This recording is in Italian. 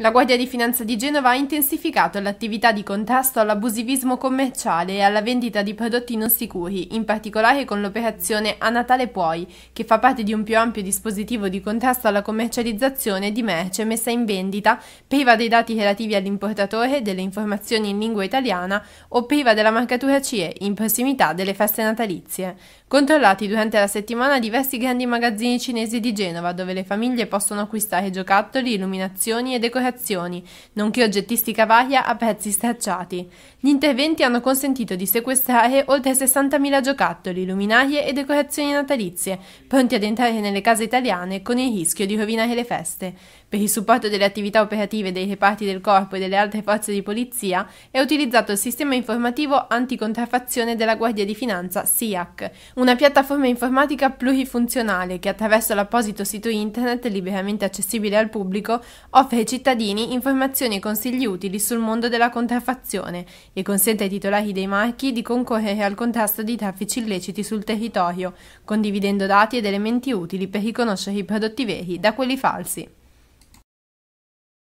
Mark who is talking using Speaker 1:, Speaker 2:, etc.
Speaker 1: La Guardia di Finanza di Genova ha intensificato l'attività di contrasto all'abusivismo commerciale e alla vendita di prodotti non sicuri, in particolare con l'operazione A Natale Puoi, che fa parte di un più ampio dispositivo di contrasto alla commercializzazione di merce messa in vendita priva dei dati relativi all'importatore, delle informazioni in lingua italiana o priva della marcatura CE in prossimità delle feste natalizie. Controllati durante la settimana diversi grandi magazzini cinesi di Genova, dove le famiglie possono acquistare giocattoli, illuminazioni e decorazioni decorazioni, nonché oggettistica varia a prezzi stracciati. Gli interventi hanno consentito di sequestrare oltre 60.000 giocattoli, luminarie e decorazioni natalizie, pronti ad entrare nelle case italiane con il rischio di rovinare le feste. Per il supporto delle attività operative dei reparti del corpo e delle altre forze di polizia è utilizzato il sistema informativo anticontraffazione della Guardia di Finanza SIAC, una piattaforma informatica plurifunzionale che attraverso l'apposito sito internet liberamente accessibile al pubblico offre ai cittadini cittadini informazioni e consigli utili sul mondo della contraffazione e consente ai titolari dei marchi di concorrere al contrasto di traffici illeciti sul territorio, condividendo dati ed elementi utili per riconoscere i prodotti veri da quelli falsi.